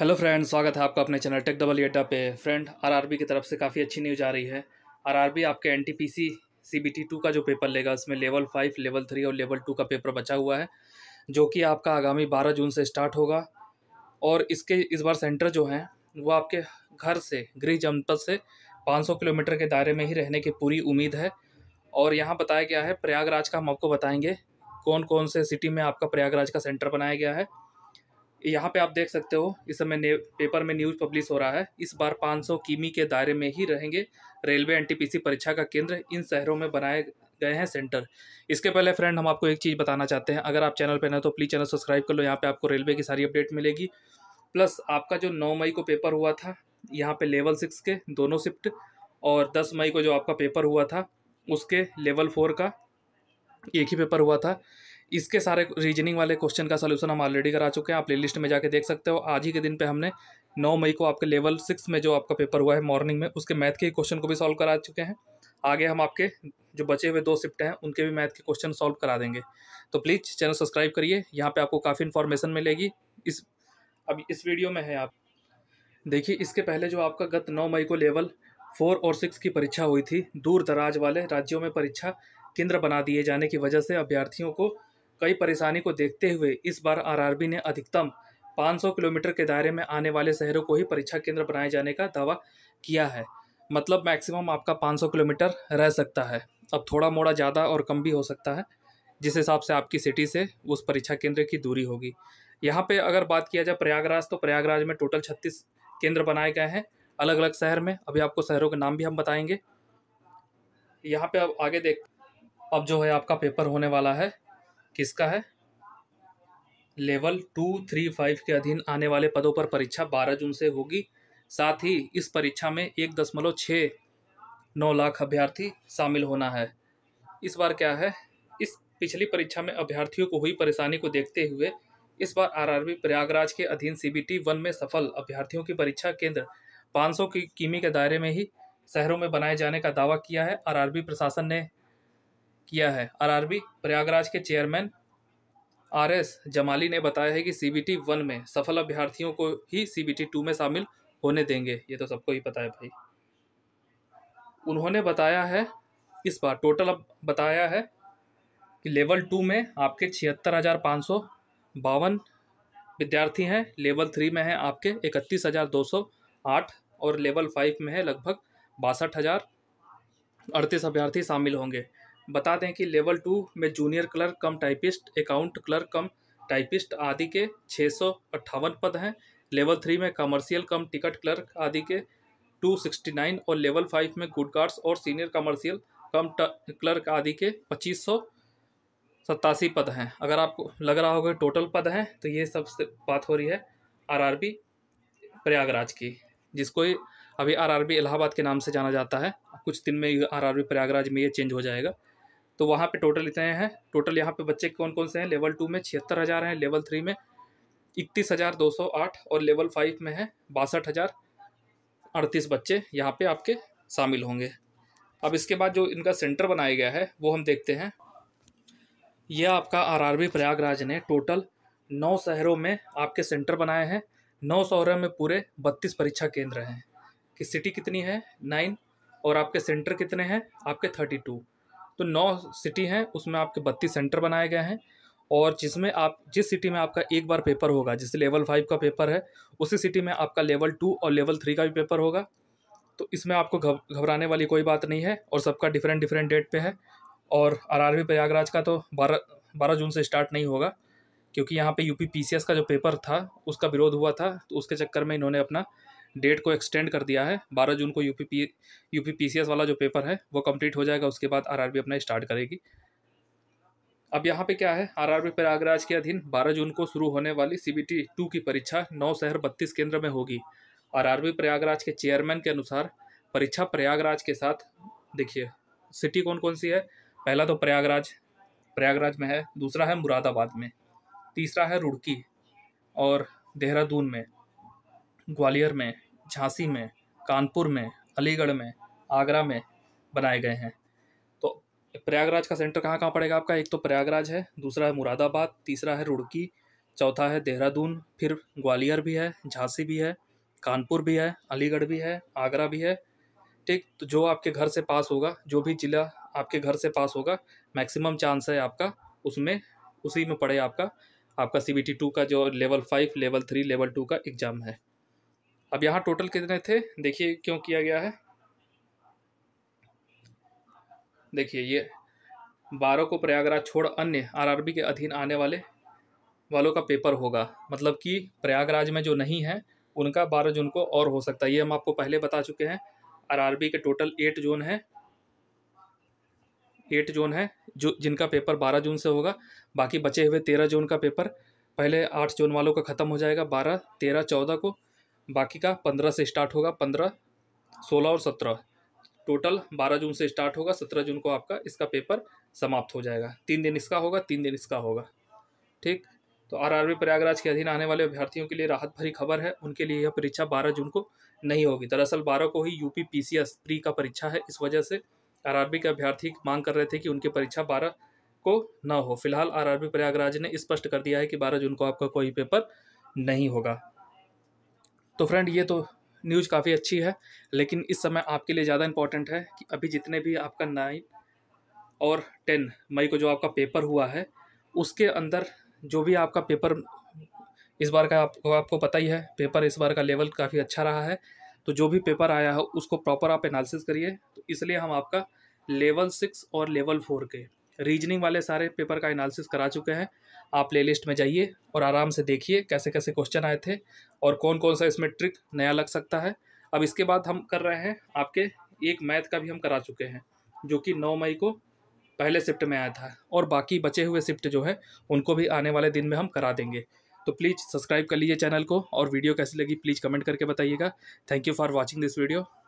hello friend स्वागत है आपका अपने चैनल टेक डबल एटा पे फ्रेंड आरआरबी की तरफ से काफ़ी अच्छी न्यूज आ रही है आरआरबी आपके एनटीपीसी सीबीटी टू का जो पेपर लेगा उसमें लेवल फाइव लेवल थ्री और लेवल टू का पेपर बचा हुआ है जो कि आपका आगामी बारह जून से स्टार्ट होगा और इसके इस बार सेंटर जो हैं वो आपके घर से गृह जनपद से पाँच किलोमीटर के दायरे में ही रहने की पूरी उम्मीद है और यहाँ बताया गया है प्रयागराज का हम आपको बताएँगे कौन कौन से सिटी में आपका प्रयागराज का सेंटर बनाया गया है यहाँ पे आप देख सकते हो इस समय पेपर में न्यूज़ पब्लिश हो रहा है इस बार 500 किमी के दायरे में ही रहेंगे रेलवे एनटीपीसी परीक्षा का केंद्र इन शहरों में बनाए गए हैं सेंटर इसके पहले फ्रेंड हम आपको एक चीज़ बताना चाहते हैं अगर आप चैनल पर ना तो प्लीज़ चैनल सब्सक्राइब कर लो यहाँ पर आपको रेलवे की सारी अपडेट मिलेगी प्लस आपका जो नौ मई को पेपर हुआ था यहाँ पर लेवल सिक्स के दोनों शिफ्ट और दस मई को जो आपका पेपर हुआ था उसके लेवल फोर का एक ही पेपर हुआ था इसके सारे रीजनिंग वाले क्वेश्चन का सोल्यूशन हम ऑलरेडी करा चुके हैं आप प्ले लिस्ट में जाके देख सकते हो आज ही के दिन पे हमने 9 मई को आपके लेवल सिक्स में जो आपका पेपर हुआ है मॉर्निंग में उसके मैथ के क्वेश्चन को भी सॉल्व करा चुके हैं आगे हम आपके जो बचे हुए दो शिफ्ट हैं उनके भी मैथ के क्वेश्चन सॉल्व करा देंगे तो प्लीज़ चैनल सब्सक्राइब करिए यहाँ पर आपको काफ़ी इन्फॉर्मेशन मिलेगी इस अब इस वीडियो में है आप देखिए इसके पहले जो आपका गत नौ मई को लेवल फोर और सिक्स की परीक्षा हुई थी दूर दराज वाले राज्यों में परीक्षा केंद्र बना दिए जाने की वजह से अभ्यर्थियों को कई परेशानी को देखते हुए इस बार आरआरबी ने अधिकतम 500 किलोमीटर के दायरे में आने वाले शहरों को ही परीक्षा केंद्र बनाए जाने का दावा किया है मतलब मैक्सिमम आपका 500 किलोमीटर रह सकता है अब थोड़ा मोड़ा ज़्यादा और कम भी हो सकता है जिस हिसाब से आपकी सिटी से उस परीक्षा केंद्र की दूरी होगी यहाँ पे अगर बात किया जाए प्रयागराज तो प्रयागराज में टोटल छत्तीस केंद्र बनाए गए हैं अलग अलग शहर में अभी आपको शहरों के नाम भी हम बताएंगे यहाँ पे अब आगे देख अब जो है आपका पेपर होने वाला है किसका है लेवल टू थ्री फाइव के अधीन आने वाले पदों पर परीक्षा बारह जून से होगी साथ ही इस परीक्षा में एक दशमलव छः नौ लाख अभ्यर्थी शामिल होना है इस बार क्या है इस पिछली परीक्षा में अभ्यर्थियों को हुई परेशानी को देखते हुए इस बार आरआरबी प्रयागराज के अधीन सीबीटी वन में सफल अभ्यर्थियों की परीक्षा केंद्र 500 की कीमी के दायरे में ही शहरों में बनाए जाने का दावा किया है आरआरबी प्रशासन ने किया है आरआरबी प्रयागराज के चेयरमैन आर एस जमाली ने बताया है कि सी बी टी वन में सफल अभ्यर्थियों को ही सी बी टी टू में शामिल होने देंगे ये तो सबको ही पता है भाई उन्होंने बताया है इस बार टोटल अब बताया है कि लेवल टू में आपके छिहत्तर हज़ार पाँच सौ बावन विद्यार्थी हैं लेवल थ्री में हैं आपके इकतीस हज़ार दो सौ आठ और लेवल फाइव में है लगभग बासठ हज़ार अड़तीस अभ्यर्थी शामिल होंगे बता दें कि लेवल टू में junior clerk cum typist account clerk cum typist आदि के छः पद हैं लेवल थ्री में कमर्शियल कम टिकट क्लर्क आदि के 269 और लेवल फाइव में गुड गार्ड्स और सीनियर कमर्शियल कम क्लर्क आदि के पच्चीस सौ पद हैं अगर आपको लग रहा होगा टोटल पद हैं तो ये सब बात हो रही है आरआरबी प्रयागराज की जिसको अभी आरआरबी इलाहाबाद के नाम से जाना जाता है कुछ दिन में आरआरबी प्रयागराज में ये चेंज हो जाएगा तो वहाँ पे टोटल इतने हैं टोटल यहाँ पे बच्चे कौन कौन से हैं लेवल टू में छिहत्तर हज़ार हैं लेवल थ्री में इकतीस हज़ार दो सौ आठ और लेवल फाइव में है बासठ हज़ार अड़तीस बच्चे यहाँ पे आपके शामिल होंगे अब इसके बाद जो इनका सेंटर बनाया गया है वो हम देखते हैं यह आपका बी प्रयागराज ने टोटल नौ शहरों में आपके सेंटर बनाए हैं नौ शहरों में पूरे बत्तीस परीक्षा केंद्र हैं कि सिटी कितनी है नाइन और आपके सेंटर कितने हैं आपके थर्टी टू तो नौ सिटी हैं उसमें आपके बत्तीस सेंटर बनाए गए हैं और जिसमें आप जिस सिटी में आपका एक बार पेपर होगा जिससे लेवल फाइव का पेपर है उसी सिटी में आपका लेवल टू और लेवल थ्री का भी पेपर होगा तो इसमें आपको घबराने वाली कोई बात नहीं है और सबका डिफरेंट डिफरेंट डेट पे है और आरआरबी प्रयागराज का तो बारह बारह जून से स्टार्ट नहीं होगा क्योंकि यहाँ पे यूपी पीसीएस का जो पेपर था उसका विरोध हुआ था तो उसके चक्कर में इन्होंने अपना डेट को एक्सटेंड कर दिया है बारह जून को U P P U P P C S वाला जो पेपर है वो कम्प्लीट हो जाएगा उसके बाद आर अपना स्टार्ट करेगी अब यहाँ पे क्या है आरआरबी प्रयागराज के अधीन 12 जून को शुरू होने वाली सी बी टी टू की परीक्षा नौ शहर बत्तीस केंद्र में होगी आरआरबी प्रयागराज के चेयरमैन के अनुसार परीक्षा प्रयागराज के साथ देखिए सिटी कौन कौन सी है पहला तो प्रयागराज प्रयागराज में है दूसरा है मुरादाबाद में तीसरा है रुड़की और देहरादून में ग्वालियर में झांसी में कानपुर में अलीगढ़ में आगरा में बनाए गए हैं तो प्रयागराज का सेंटर कहाँ कहाँ पड़ेगा आपका एक तो प्रयागराज है दूसरा है मुरादाबाद तीसरा है रुड़की चौथा है देहरादून फिर ग्वालियर भी है झांसी भी है कानपुर भी है अलीगढ़ भी है आगरा भी है ठीक तो जो आपके घर से पास होगा जो भी ज़िला आपके घर से पास होगा मैक्सिमम चांस है आपका उसमें उसी में पड़े आपका आपका सी बी टी टू का जो level five level three level two का एग्ज़ाम है अब यहाँ टोटल कितने थे देखिए क्यों किया गया है देखिए ये बारह को प्रयागराज छोड़ अन्य आरआरबी के अधीन आने वाले वालों का पेपर होगा मतलब कि प्रयागराज में जो नहीं है उनका बारह जून को और हो सकता है ये हम आपको पहले बता चुके हैं आरआरबी के टोटल एट जोन है एट जोन है जो जिनका पेपर बारह जून से होगा बाकी बचे हुए तेरह जोन का पेपर पहले आठ जोन वालों का ख़त्म हो जाएगा बारह तेरह चौदह को बाकी का पंद्रह से स्टार्ट होगा पंद्रह सोलह और सत्रह टोटल बारह जून से स्टार्ट होगा सत्रह जून को आपका इसका पेपर समाप्त हो जाएगा तीन दिन इसका होगा तीन दिन इसका होगा ठीक तो आरआरबी प्रयागराज के अधीन आने वाले अभ्यर्थियों के लिए राहत भरी खबर है उनके लिए यह परीक्षा बारह जून को नहीं होगी दरअसल बारह को ही यूपी पी प्री का परीक्षा है इस वजह से आर के अभ्यर्थी मांग कर रहे थे कि उनकी परीक्षा बारह को ना हो फिलहाल आरआरबी प्रयागराज ने स्पष्ट कर दिया है कि 12 जून को आपका कोई पेपर नहीं होगा तो फ्रेंड ये तो न्यूज़ काफ़ी अच्छी है लेकिन इस समय आपके लिए ज़्यादा इम्पॉर्टेंट है कि अभी जितने भी आपका नाइन और टेन मई को जो आपका पेपर हुआ है उसके अंदर जो भी आपका पेपर इस बार का आपको आपको पता ही है पेपर इस बार का लेवल काफ़ी अच्छा रहा है तो जो भी पेपर आया हो उसको प्रॉपर आप एनालिसिस करिए तो इसलिए हम आपका लेवल सिक्स और लेवल फोर के रीजनिंग वाले सारे पेपर का एनालिसिस करा चुके हैं आप प्ले लिस्ट में जाइए और आराम से देखिए कैसे कैसे क्वेश्चन आए थे और कौन कौन सा इसमें ट्रिक नया लग सकता है अब इसके बाद हम कर रहे हैं आपके एक मैथ का भी हम करा चुके हैं जो कि नौ मई को पहले शिफ्ट में आया था और बाकी बचे हुए शिफ्ट जो है उनको भी आने वाले दिन में हम करा देंगे तो प्लीज़ सब्सक्राइब कर लीजिए चैनल को और वीडियो कैसी लगी प्लीज़ कमेंट करके बताइएगा thank you for watching this video